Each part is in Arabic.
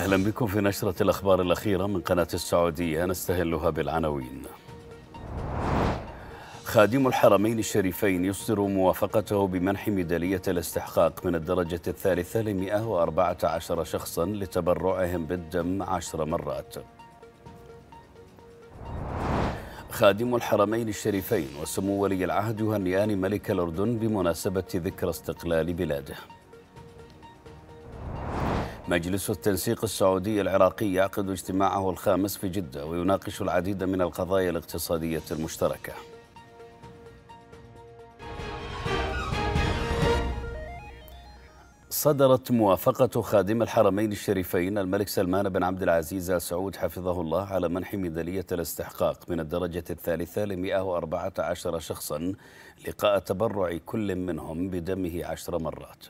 أهلا بكم في نشرة الأخبار الأخيرة من قناة السعودية نستهلها بالعناوين خادم الحرمين الشريفين يصدر موافقته بمنح ميدالية الاستحقاق من الدرجة الثالثة لمئة وأربعة عشر شخصا لتبرعهم بالدم عشر مرات خادم الحرمين الشريفين وسمو ولي العهد يهنئان ملك الأردن بمناسبة ذكرى استقلال بلاده مجلس التنسيق السعودي العراقي يعقد اجتماعه الخامس في جدة ويناقش العديد من القضايا الاقتصادية المشتركة صدرت موافقة خادم الحرمين الشريفين الملك سلمان بن عبد العزيز آل سعود حفظه الله على منح ميدالية الاستحقاق من الدرجة الثالثة ل 114 شخصا لقاء تبرع كل منهم بدمه عشر مرات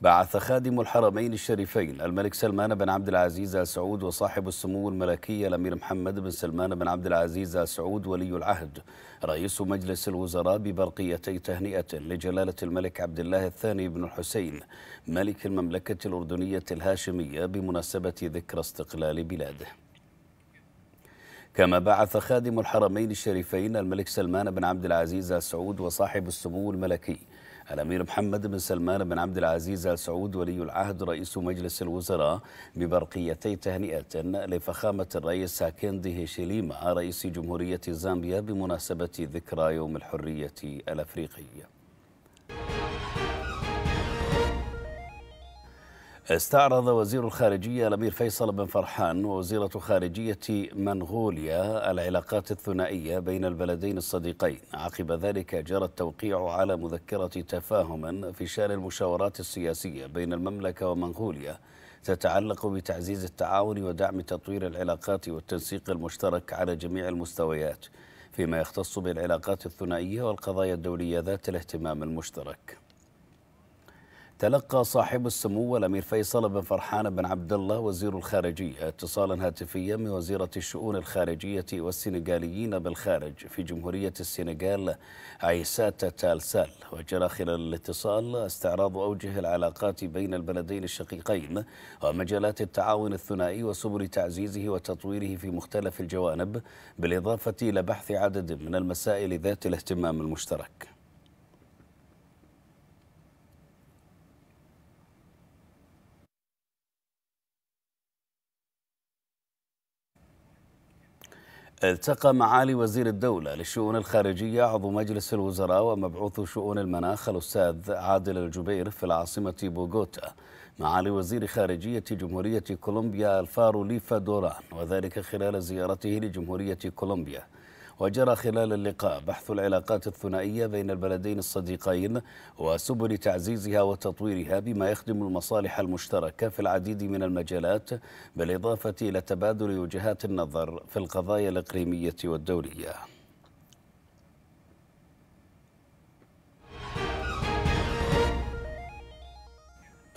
بعث خادم الحرمين الشريفين الملك سلمان بن عبد العزيز ال سعود وصاحب السمو الملكي الامير محمد بن سلمان بن عبد العزيز ال سعود ولي العهد رئيس مجلس الوزراء ببرقيتي تهنئه لجلاله الملك عبد الله الثاني بن الحسين ملك المملكه الاردنيه الهاشميه بمناسبه ذكرى استقلال بلاده. كما بعث خادم الحرمين الشريفين الملك سلمان بن عبد العزيز ال سعود وصاحب السمو الملكي الأمير محمد بن سلمان بن عبد العزيز آل سعود ولي العهد رئيس مجلس الوزراء ببرقيتي تهنئة لفخامة الرئيس هاكيندي هيشيليما رئيس جمهورية زامبيا بمناسبة ذكرى يوم الحرية الأفريقي. استعرض وزير الخارجية الأمير فيصل بن فرحان ووزيرة خارجية منغوليا العلاقات الثنائية بين البلدين الصديقين عقب ذلك جرى التوقيع على مذكرة تفاهم في شأن المشاورات السياسية بين المملكة ومنغوليا تتعلق بتعزيز التعاون ودعم تطوير العلاقات والتنسيق المشترك على جميع المستويات فيما يختص بالعلاقات الثنائية والقضايا الدولية ذات الاهتمام المشترك تلقى صاحب السمو الامير فيصل بن فرحان بن عبد الله وزير الخارجيه اتصالا هاتفيا من وزيره الشؤون الخارجيه والسنغاليين بالخارج في جمهوريه السنغال عيساتا تالسال وجرى خلال الاتصال استعراض اوجه العلاقات بين البلدين الشقيقين ومجالات التعاون الثنائي وسبل تعزيزه وتطويره في مختلف الجوانب بالاضافه الى بحث عدد من المسائل ذات الاهتمام المشترك التقى معالي وزير الدولة للشؤون الخارجية عضو مجلس الوزراء ومبعوث شؤون المناخ الأستاذ عادل الجبير في العاصمة بوغوتا معالي وزير خارجية جمهورية كولومبيا الفارو ليفا دوران وذلك خلال زيارته لجمهورية كولومبيا وجرى خلال اللقاء بحث العلاقات الثنائية بين البلدين الصديقين وسبل تعزيزها وتطويرها بما يخدم المصالح المشتركة في العديد من المجالات بالإضافة إلى تبادل وجهات النظر في القضايا الإقليمية والدولية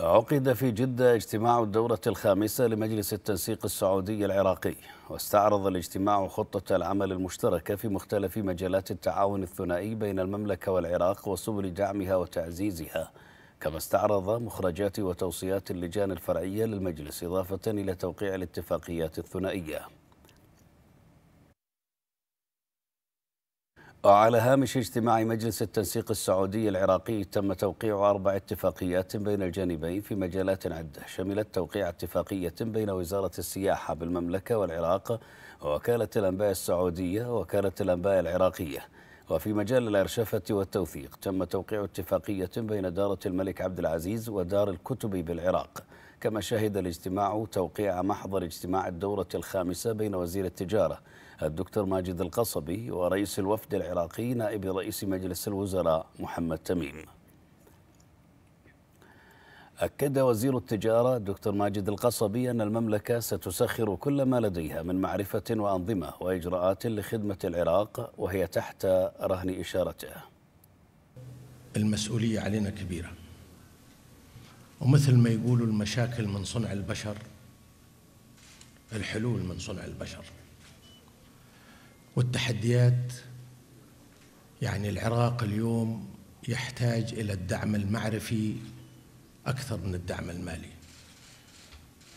عقد في جدة اجتماع الدورة الخامسة لمجلس التنسيق السعودي العراقي واستعرض الاجتماع خطة العمل المشتركة في مختلف مجالات التعاون الثنائي بين المملكة والعراق وسبل دعمها وتعزيزها كما استعرض مخرجات وتوصيات اللجان الفرعية للمجلس إضافة إلى توقيع الاتفاقيات الثنائية على هامش اجتماع مجلس التنسيق السعودي العراقي تم توقيع أربع اتفاقيات بين الجانبين في مجالات عدة شملت توقيع اتفاقية بين وزارة السياحة بالمملكة والعراق ووكالة الأنباء السعودية ووكالة الأنباء العراقية وفي مجال الأرشفة والتوثيق تم توقيع اتفاقية بين دارة الملك عبد العزيز ودار الكتب بالعراق كما شهد الاجتماع توقيع محضر اجتماع الدورة الخامسة بين وزير التجارة الدكتور ماجد القصبي ورئيس الوفد العراقي نائب رئيس مجلس الوزراء محمد تميم أكد وزير التجارة الدكتور ماجد القصبي أن المملكة ستسخر كل ما لديها من معرفة وأنظمة وإجراءات لخدمة العراق وهي تحت رهن إشارته المسؤولية علينا كبيرة ومثل ما يقولوا المشاكل من صنع البشر الحلول من صنع البشر والتحديات يعني العراق اليوم يحتاج إلى الدعم المعرفي أكثر من الدعم المالي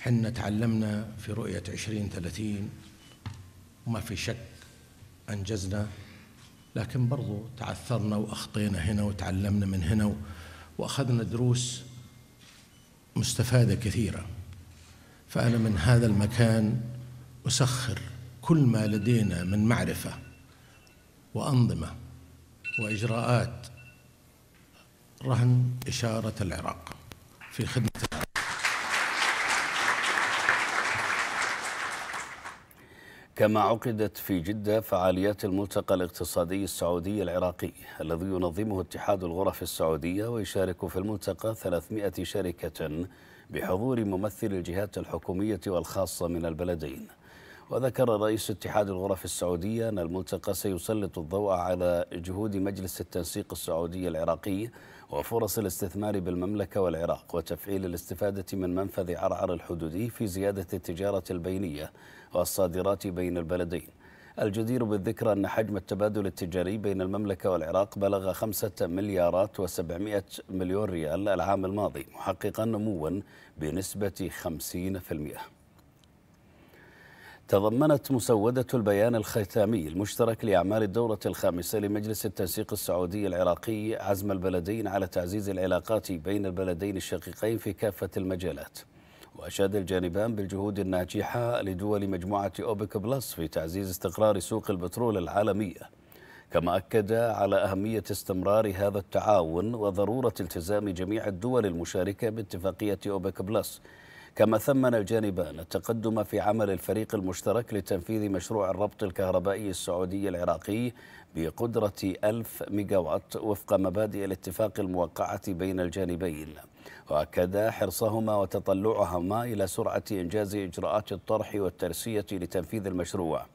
حنا تعلمنا في رؤية 2030 وما في شك أنجزنا لكن برضو تعثرنا وأخطينا هنا وتعلمنا من هنا وأخذنا دروس مستفادة كثيرة فأنا من هذا المكان أسخر كل ما لدينا من معرفة وأنظمة وإجراءات رهن إشارة العراق في خدمة كما عقدت في جدة فعاليات الملتقى الاقتصادي السعودي العراقي الذي ينظمه اتحاد الغرف السعودية ويشارك في الملتقى 300 شركة بحضور ممثل الجهات الحكومية والخاصة من البلدين وذكر رئيس اتحاد الغرف السعودية أن الملتقى سيسلط الضوء على جهود مجلس التنسيق السعودي العراقي وفرص الاستثمار بالمملكة والعراق وتفعيل الاستفادة من منفذ عرعر الحدودي في زيادة التجارة البينية والصادرات بين البلدين الجدير بالذكر أن حجم التبادل التجاري بين المملكة والعراق بلغ خمسة مليارات وسبعمائة مليون ريال العام الماضي محققا نموا بنسبة خمسين في المئة تضمنت مسودة البيان الختامي المشترك لأعمال الدورة الخامسة لمجلس التنسيق السعودي العراقي عزم البلدين على تعزيز العلاقات بين البلدين الشقيقين في كافة المجالات وأشاد الجانبان بالجهود الناجحة لدول مجموعة أوبك بلس في تعزيز استقرار سوق البترول العالمية كما أكد على أهمية استمرار هذا التعاون وضرورة التزام جميع الدول المشاركة باتفاقية أوبك بلس كما ثمن الجانبان التقدم في عمل الفريق المشترك لتنفيذ مشروع الربط الكهربائي السعودي العراقي بقدرة ألف ميجاوات وفق مبادئ الاتفاق الموقعة بين الجانبين وأكد حرصهما وتطلعهما إلى سرعة إنجاز إجراءات الطرح والترسية لتنفيذ المشروع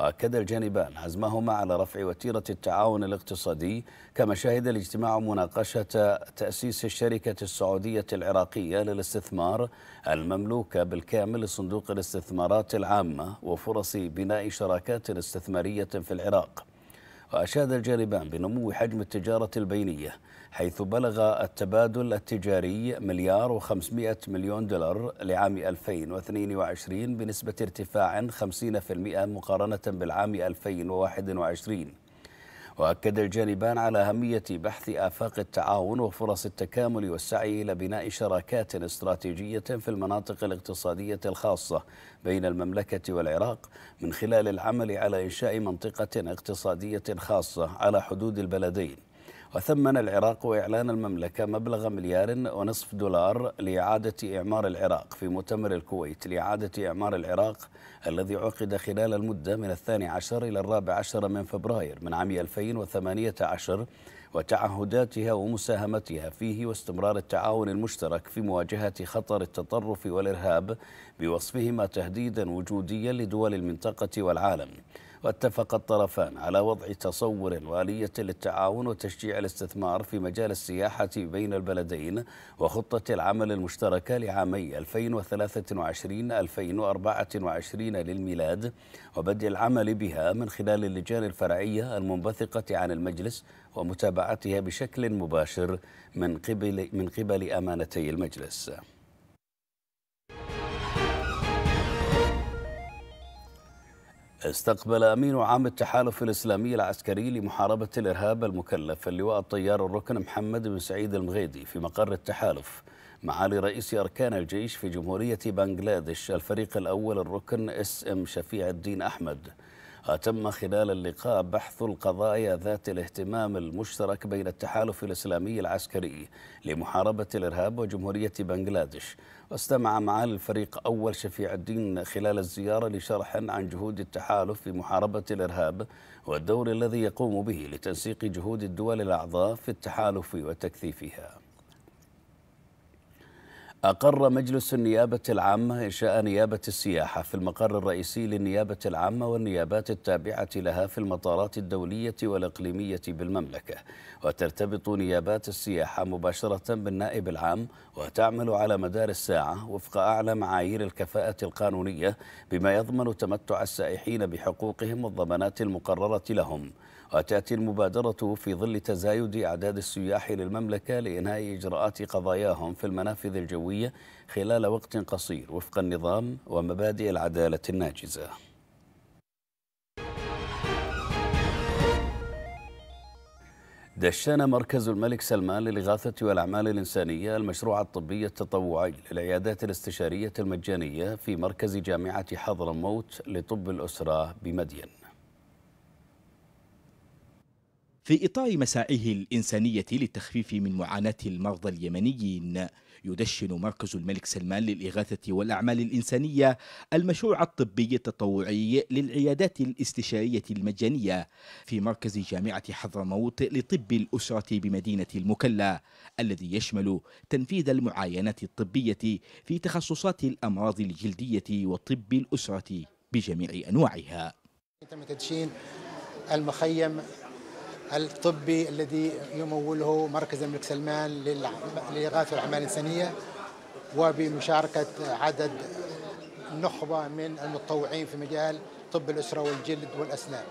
وأكد الجانبان عزمهما على رفع وتيرة التعاون الاقتصادي كما شهد الاجتماع مناقشة تأسيس الشركة السعودية العراقية للاستثمار المملوكة بالكامل لصندوق الاستثمارات العامة وفرص بناء شراكات استثمارية في العراق وأشاد الجانبان بنمو حجم التجارة البينية حيث بلغ التبادل التجاري مليار و500 مليون دولار لعام 2022 بنسبة ارتفاع 50% مقارنة بالعام 2021 وأكد الجانبان على أهمية بحث آفاق التعاون وفرص التكامل والسعي إلى بناء شراكات استراتيجية في المناطق الاقتصادية الخاصة بين المملكة والعراق من خلال العمل على إنشاء منطقة اقتصادية خاصة على حدود البلدين وثمن العراق وإعلان المملكة مبلغ مليار ونصف دولار لإعادة إعمار العراق في مؤتمر الكويت لإعادة إعمار العراق الذي عقد خلال المدة من الثاني عشر إلى الرابع عشر من فبراير من عام 2018 وتعهداتها ومساهمتها فيه واستمرار التعاون المشترك في مواجهة خطر التطرف والإرهاب بوصفهما تهديدا وجوديا لدول المنطقة والعالم واتفق الطرفان على وضع تصور وآلية للتعاون وتشجيع الاستثمار في مجال السياحة بين البلدين وخطة العمل المشتركة لعامي 2023-2024 للميلاد وبدء العمل بها من خلال اللجان الفرعية المنبثقة عن المجلس ومتابعتها بشكل مباشر من قبل من قبل أمانتي المجلس استقبل أمين عام التحالف الإسلامي العسكري لمحاربة الإرهاب المكلف اللواء الطيار الركن محمد بن سعيد المغيدي في مقر التحالف معالي رئيس أركان الجيش في جمهورية بنغلاديش الفريق الأول الركن اس ام شفيع الدين أحمد تم خلال اللقاء بحث القضايا ذات الاهتمام المشترك بين التحالف الإسلامي العسكري لمحاربة الإرهاب وجمهورية بنغلاديش واستمع معالي الفريق أول شفيع الدين خلال الزيارة لشرح عن جهود التحالف في محاربة الإرهاب والدور الذي يقوم به لتنسيق جهود الدول الأعضاء في التحالف وتكثيفها أقر مجلس النيابة العامة إنشاء نيابة السياحة في المقر الرئيسي للنيابة العامة والنيابات التابعة لها في المطارات الدولية والإقليمية بالمملكة وترتبط نيابات السياحة مباشرة بالنائب العام وتعمل على مدار الساعة وفق أعلى معايير الكفاءة القانونية بما يضمن تمتع السائحين بحقوقهم والضمانات المقررة لهم وتأتي المبادرة في ظل تزايد أعداد السياح للمملكة لإنهاء إجراءات قضاياهم في المنافذ الجوية خلال وقت قصير وفق النظام ومبادئ العدالة الناجزة دشن مركز الملك سلمان للإغاثة والأعمال الإنسانية المشروع الطبي التطوعي للعيادات الاستشارية المجانية في مركز جامعة حضرموت لطب الأسرة بمدين في إطار مساعيه الإنسانية للتخفيف من معاناة المرضى اليمنيين يدشن مركز الملك سلمان للإغاثة والأعمال الإنسانية المشروع الطبي التطوعي للعيادات الاستشارية المجانية في مركز جامعة حضرموت لطب الأسرة بمدينة المكلا الذي يشمل تنفيذ المعاينات الطبية في تخصصات الأمراض الجلدية وطب الأسرة بجميع أنواعها تم تدشين المخيم الطبي الذي يموله مركز الملك سلمان لإغاثة الأعمال الإنسانية وبمشاركة عدد نخبة من المتطوعين في مجال طب الأسرة والجلد والأسنان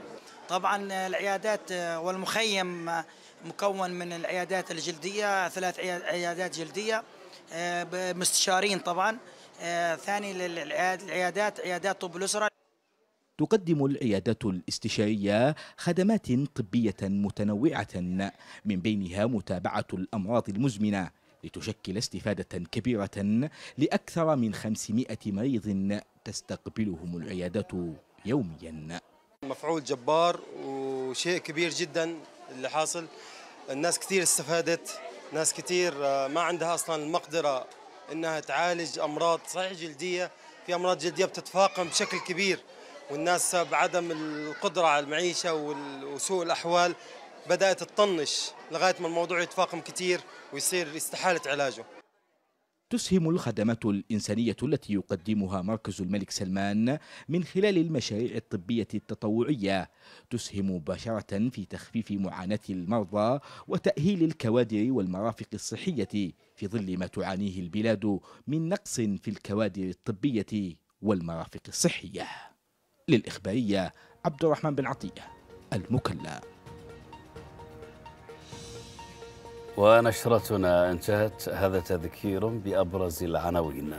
طبعا العيادات آه، والمخيم آه، مكون من العيادات الجلدية ثلاث عيادات جلدية آه، مستشارين طبعا ثاني العيادات عيادات طب الأسرة تقدم العيادات الاستشارية خدمات طبية متنوعة من بينها متابعة الأمراض المزمنة لتشكل استفادة كبيرة لأكثر من 500 مريض تستقبلهم العيادة يوميا مفعول جبار وشيء كبير جدا اللي حاصل الناس كثير استفادت ناس كثير آه، ما عندها اصلا المقدره انها تعالج امراض صحيح جلديه في امراض جلديه بتتفاقم بشكل كبير والناس بعدم القدرة على المعيشة وسوء الأحوال بدأت تطنش لغاية ما الموضوع يتفاقم كثير ويصير استحالة علاجه تسهم الخدمات الإنسانية التي يقدمها مركز الملك سلمان من خلال المشاريع الطبية التطوعية تسهم مباشرة في تخفيف معاناة المرضى وتأهيل الكوادر والمرافق الصحية في ظل ما تعانيه البلاد من نقص في الكوادر الطبية والمرافق الصحية للإخبارية عبد الرحمن بن عطية المكلا ونشرتنا انتهت هذا تذكير بأبرز العناوين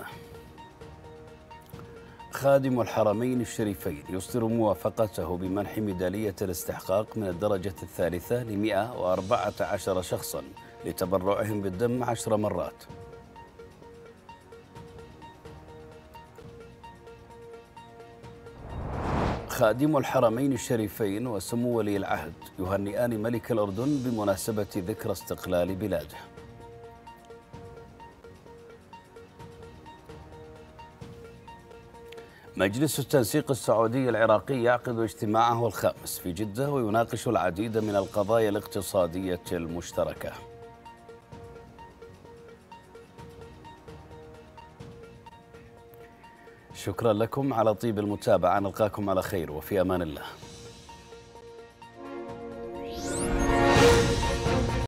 خادم الحرمين الشريفين يصدر موافقته بمنح ميدالية الاستحقاق من الدرجة الثالثة ل 114 شخصا لتبرعهم بالدم عشر مرات خادم الحرمين الشريفين وسمو ولي العهد يهنئان ملك الأردن بمناسبة ذكرى استقلال بلاده مجلس التنسيق السعودي العراقي يعقد اجتماعه الخامس في جدة ويناقش العديد من القضايا الاقتصادية المشتركة شكرا لكم على طيب المتابعة نلقاكم على خير وفي أمان الله